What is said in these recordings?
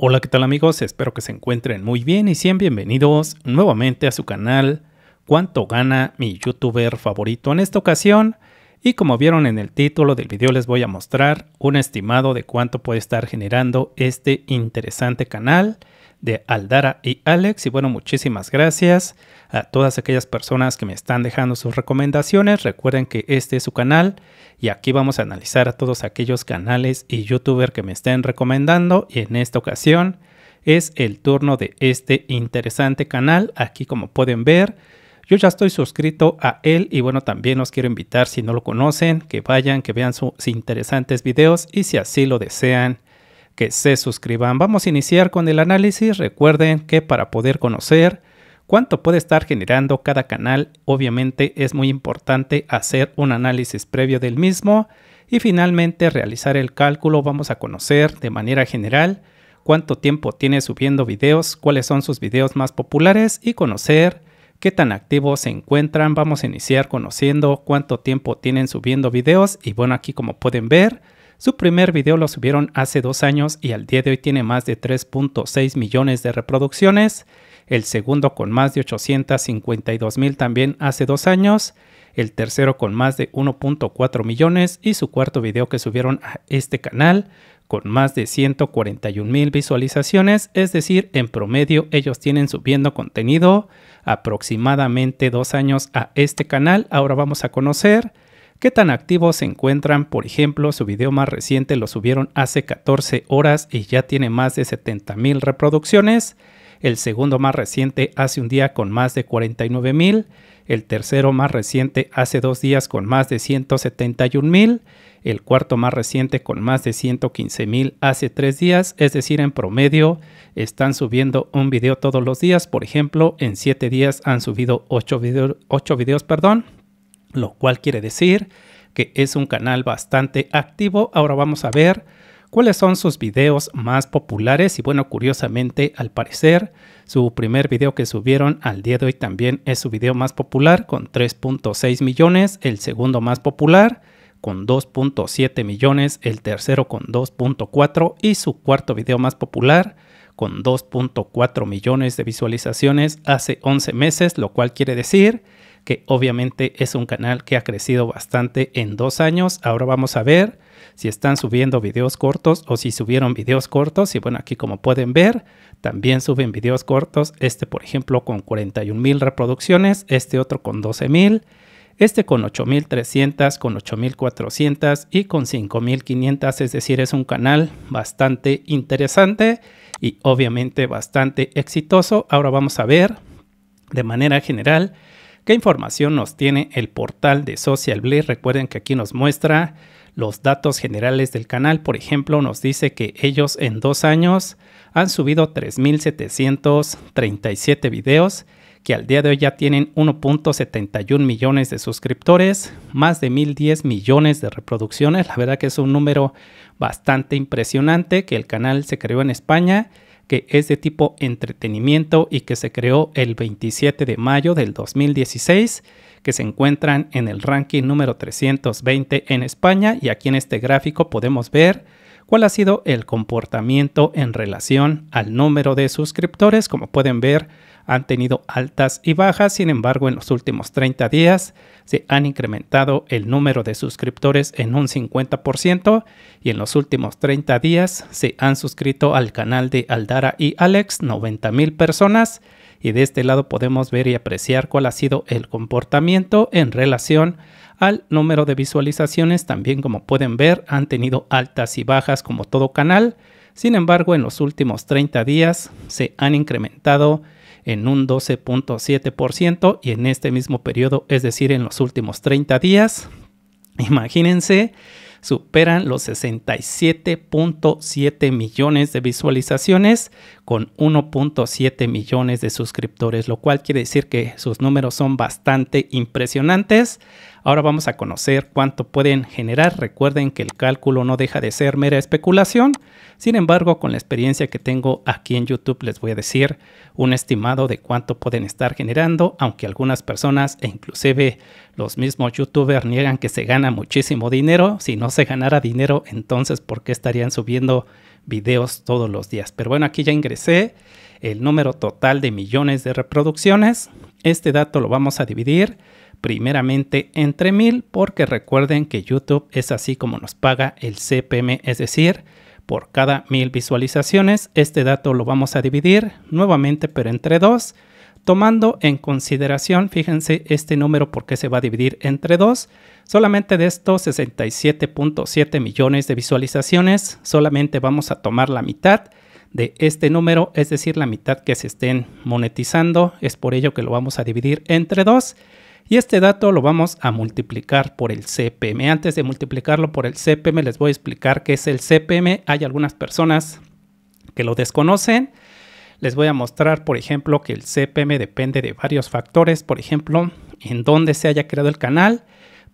Hola, ¿qué tal amigos? Espero que se encuentren muy bien y sean bienvenidos nuevamente a su canal Cuánto gana mi youtuber favorito en esta ocasión. Y como vieron en el título del video les voy a mostrar un estimado de cuánto puede estar generando este interesante canal de Aldara y Alex. Y bueno, muchísimas gracias a todas aquellas personas que me están dejando sus recomendaciones. Recuerden que este es su canal y aquí vamos a analizar a todos aquellos canales y youtubers que me estén recomendando. Y en esta ocasión es el turno de este interesante canal. Aquí como pueden ver. Yo ya estoy suscrito a él y bueno, también los quiero invitar si no lo conocen, que vayan, que vean sus interesantes videos y si así lo desean, que se suscriban. Vamos a iniciar con el análisis. Recuerden que para poder conocer cuánto puede estar generando cada canal, obviamente es muy importante hacer un análisis previo del mismo y finalmente realizar el cálculo. Vamos a conocer de manera general cuánto tiempo tiene subiendo videos, cuáles son sus videos más populares y conocer qué tan activos se encuentran. Vamos a iniciar conociendo cuánto tiempo tienen subiendo videos y bueno, aquí como pueden ver, su primer video lo subieron hace dos años y al día de hoy tiene más de 3.6 millones de reproducciones. El segundo con más de 852 mil también hace dos años. El tercero con más de 1.4 millones. Y su cuarto video que subieron a este canal con más de 141 mil visualizaciones, es decir, en promedio ellos tienen subiendo contenido aproximadamente dos años a este canal. Ahora vamos a conocer qué tan activos se encuentran. Por ejemplo, su video más reciente lo subieron hace 14 horas y ya tiene más de 70.000 reproducciones. El segundo más reciente hace un día con más de mil El tercero más reciente hace dos días con más de 171.000. El cuarto más reciente con más de 115.000 hace tres días. Es decir, en promedio están subiendo un video todos los días. Por ejemplo, en siete días han subido ocho, ocho videos. Perdón lo cual quiere decir que es un canal bastante activo. Ahora vamos a ver cuáles son sus videos más populares y bueno, curiosamente al parecer su primer video que subieron al día de hoy también es su video más popular con 3.6 millones, el segundo más popular con 2.7 millones, el tercero con 2.4 y su cuarto video más popular con 2.4 millones de visualizaciones hace 11 meses, lo cual quiere decir que obviamente es un canal que ha crecido bastante en dos años. Ahora vamos a ver si están subiendo videos cortos o si subieron videos cortos. Y bueno, aquí como pueden ver, también suben videos cortos. Este, por ejemplo, con 41.000 mil reproducciones, este otro con 12 mil, este con 8300, con 8400 y con 5500. Es decir, es un canal bastante interesante y obviamente bastante exitoso. Ahora vamos a ver de manera general ¿Qué información nos tiene el portal de Social Recuerden que aquí nos muestra los datos generales del canal. Por ejemplo, nos dice que ellos en dos años han subido 3.737 videos, que al día de hoy ya tienen 1.71 millones de suscriptores, más de 1.010 millones de reproducciones. La verdad que es un número bastante impresionante que el canal se creó en España que es de tipo entretenimiento y que se creó el 27 de mayo del 2016, que se encuentran en el ranking número 320 en España y aquí en este gráfico podemos ver cuál ha sido el comportamiento en relación al número de suscriptores. Como pueden ver, han tenido altas y bajas, sin embargo en los últimos 30 días se han incrementado el número de suscriptores en un 50% y en los últimos 30 días se han suscrito al canal de Aldara y Alex 90 mil personas y de este lado podemos ver y apreciar cuál ha sido el comportamiento en relación al número de visualizaciones. También como pueden ver han tenido altas y bajas como todo canal. Sin embargo, en los últimos 30 días se han incrementado en un 12.7% y en este mismo periodo, es decir, en los últimos 30 días, imagínense, superan los 67.7 millones de visualizaciones con 1.7 millones de suscriptores, lo cual quiere decir que sus números son bastante impresionantes. Ahora vamos a conocer cuánto pueden generar. Recuerden que el cálculo no deja de ser mera especulación. Sin embargo, con la experiencia que tengo aquí en YouTube, les voy a decir un estimado de cuánto pueden estar generando, aunque algunas personas e inclusive los mismos youtubers niegan que se gana muchísimo dinero. Si no se ganara dinero, entonces ¿por qué estarían subiendo videos todos los días? Pero bueno, aquí ya ingresé el número total de millones de reproducciones. Este dato lo vamos a dividir primeramente entre mil porque recuerden que YouTube es así como nos paga el CPM, es decir, por cada mil visualizaciones, este dato lo vamos a dividir nuevamente pero entre dos, tomando en consideración, fíjense este número porque se va a dividir entre dos, solamente de estos 67.7 millones de visualizaciones, solamente vamos a tomar la mitad de este número, es decir, la mitad que se estén monetizando, es por ello que lo vamos a dividir entre dos y este dato lo vamos a multiplicar por el CPM. Antes de multiplicarlo por el CPM les voy a explicar qué es el CPM. Hay algunas personas que lo desconocen. Les voy a mostrar, por ejemplo, que el CPM depende de varios factores. Por ejemplo, en dónde se haya creado el canal,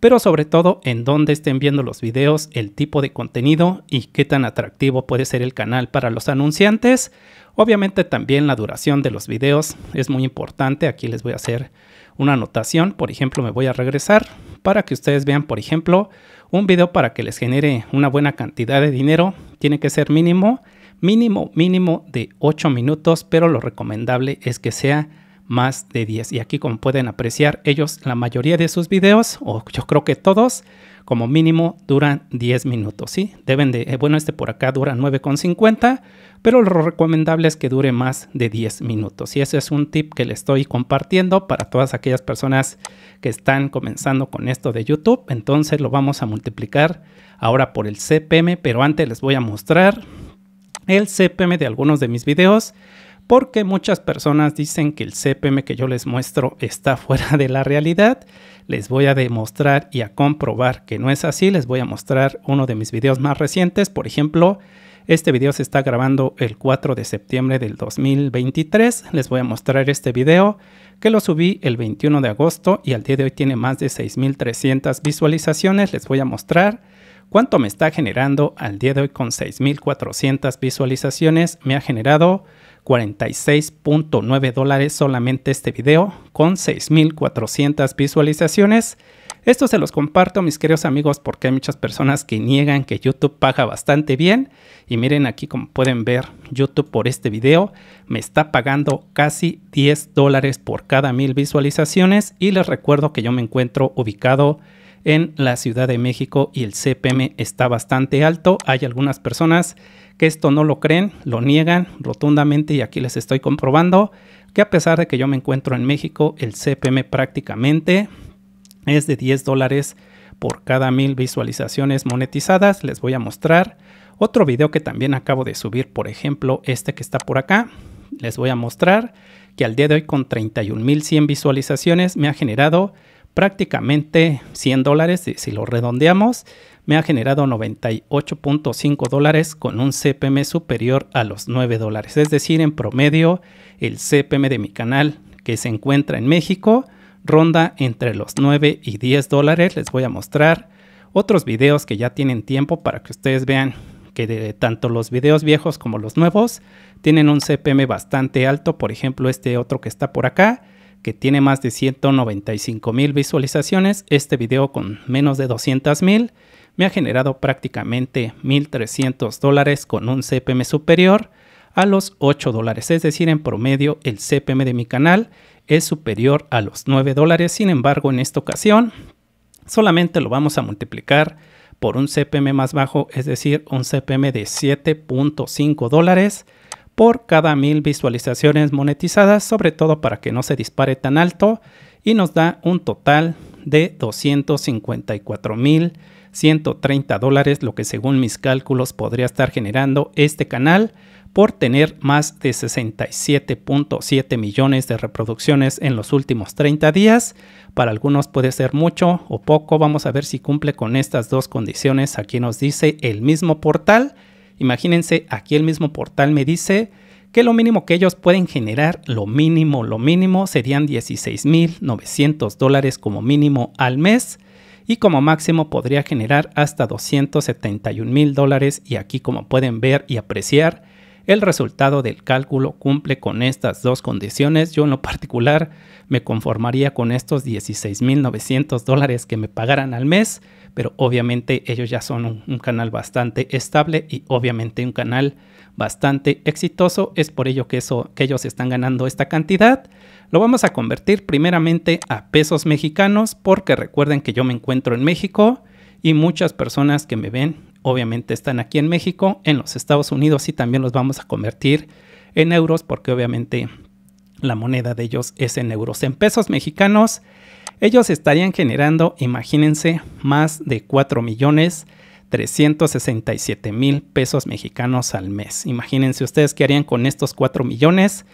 pero sobre todo en dónde estén viendo los videos, el tipo de contenido y qué tan atractivo puede ser el canal para los anunciantes. Obviamente también la duración de los videos es muy importante. Aquí les voy a hacer una anotación, por ejemplo, me voy a regresar para que ustedes vean, por ejemplo, un video para que les genere una buena cantidad de dinero, tiene que ser mínimo, mínimo, mínimo de 8 minutos, pero lo recomendable es que sea más de 10. Y aquí como pueden apreciar ellos, la mayoría de sus videos, o yo creo que todos, como mínimo duran 10 minutos, ¿sí? Deben de, eh, bueno, este por acá dura 9,50, pero lo recomendable es que dure más de 10 minutos. Y ese es un tip que le estoy compartiendo para todas aquellas personas que están comenzando con esto de YouTube. Entonces lo vamos a multiplicar ahora por el CPM, pero antes les voy a mostrar el CPM de algunos de mis videos porque muchas personas dicen que el CPM que yo les muestro está fuera de la realidad. Les voy a demostrar y a comprobar que no es así. Les voy a mostrar uno de mis videos más recientes. Por ejemplo, este video se está grabando el 4 de septiembre del 2023. Les voy a mostrar este video que lo subí el 21 de agosto y al día de hoy tiene más de 6.300 visualizaciones. Les voy a mostrar ¿Cuánto me está generando al día de hoy con 6.400 visualizaciones? Me ha generado 46.9 dólares solamente este video con 6.400 visualizaciones. Esto se los comparto mis queridos amigos porque hay muchas personas que niegan que YouTube paga bastante bien. Y miren aquí como pueden ver YouTube por este video me está pagando casi 10 dólares por cada mil visualizaciones. Y les recuerdo que yo me encuentro ubicado en la Ciudad de México y el CPM está bastante alto. Hay algunas personas que esto no lo creen, lo niegan rotundamente y aquí les estoy comprobando que a pesar de que yo me encuentro en México, el CPM prácticamente es de 10 dólares por cada mil visualizaciones monetizadas. Les voy a mostrar otro video que también acabo de subir, por ejemplo, este que está por acá. Les voy a mostrar que al día de hoy con 31.100 visualizaciones me ha generado prácticamente 100 dólares, si lo redondeamos, me ha generado 98.5 dólares con un CPM superior a los 9 dólares. Es decir, en promedio, el CPM de mi canal que se encuentra en México ronda entre los 9 y 10 dólares. Les voy a mostrar otros videos que ya tienen tiempo para que ustedes vean que tanto los videos viejos como los nuevos tienen un CPM bastante alto. Por ejemplo, este otro que está por acá que tiene más de 195 mil visualizaciones, este video con menos de 200 mil me ha generado prácticamente 1.300 dólares con un CPM superior a los 8 dólares, es decir, en promedio el CPM de mi canal es superior a los 9 dólares, sin embargo en esta ocasión solamente lo vamos a multiplicar por un CPM más bajo, es decir, un CPM de 7.5 dólares por cada mil visualizaciones monetizadas, sobre todo para que no se dispare tan alto y nos da un total de 254.130 dólares, lo que según mis cálculos podría estar generando este canal por tener más de 67.7 millones de reproducciones en los últimos 30 días. Para algunos puede ser mucho o poco, vamos a ver si cumple con estas dos condiciones. Aquí nos dice el mismo portal Imagínense, aquí el mismo portal me dice que lo mínimo que ellos pueden generar, lo mínimo, lo mínimo, serían 16.900 dólares como mínimo al mes y como máximo podría generar hasta 271.000 mil dólares y aquí como pueden ver y apreciar el resultado del cálculo cumple con estas dos condiciones. Yo en lo particular me conformaría con estos 16.900 dólares que me pagaran al mes pero obviamente ellos ya son un, canal bastante estable y obviamente un canal bastante exitoso. Es por ello que, eso, que ellos están ganando esta cantidad. Lo vamos a convertir primeramente a pesos mexicanos porque recuerden que yo me encuentro en México y muchas personas que me ven obviamente están aquí en México, en los Estados Unidos y también los vamos a convertir en euros porque obviamente la moneda de ellos es en euros. En pesos mexicanos ellos estarían generando, imagínense, más de 4 millones 367 mil pesos mexicanos al mes. Imagínense ustedes qué harían con estos 4 millones.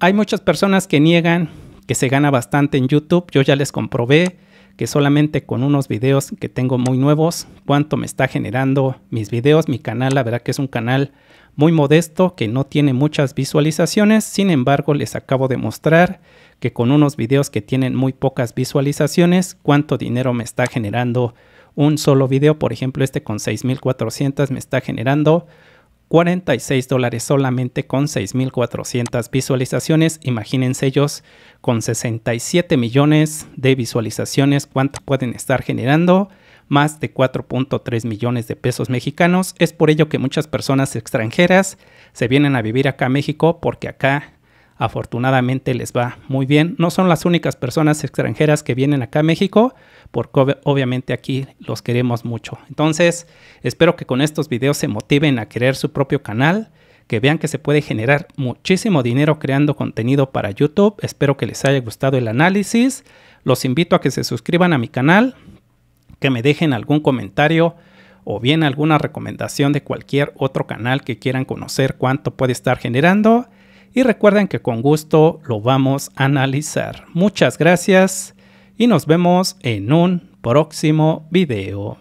Hay muchas personas que niegan que se gana bastante en YouTube. Yo ya les comprobé que solamente con unos videos que tengo muy nuevos, cuánto me está generando mis videos, mi canal, la verdad que es un canal muy modesto que no tiene muchas visualizaciones, sin embargo les acabo de mostrar que con unos videos que tienen muy pocas visualizaciones, cuánto dinero me está generando un solo video, por ejemplo este con 6.400 me está generando 46 dólares solamente con 6.400 visualizaciones. Imagínense ellos con 67 millones de visualizaciones cuánto pueden estar generando más de 4.3 millones de pesos mexicanos. Es por ello que muchas personas extranjeras se vienen a vivir acá a México porque acá afortunadamente les va muy bien. No son las únicas personas extranjeras que vienen acá a México, porque obviamente aquí los queremos mucho. Entonces, espero que con estos videos se motiven a crear su propio canal, que vean que se puede generar muchísimo dinero creando contenido para YouTube. Espero que les haya gustado el análisis. Los invito a que se suscriban a mi canal que me dejen algún comentario o bien alguna recomendación de cualquier otro canal que quieran conocer cuánto puede estar generando. Y recuerden que con gusto lo vamos a analizar. Muchas gracias y nos vemos en un próximo video.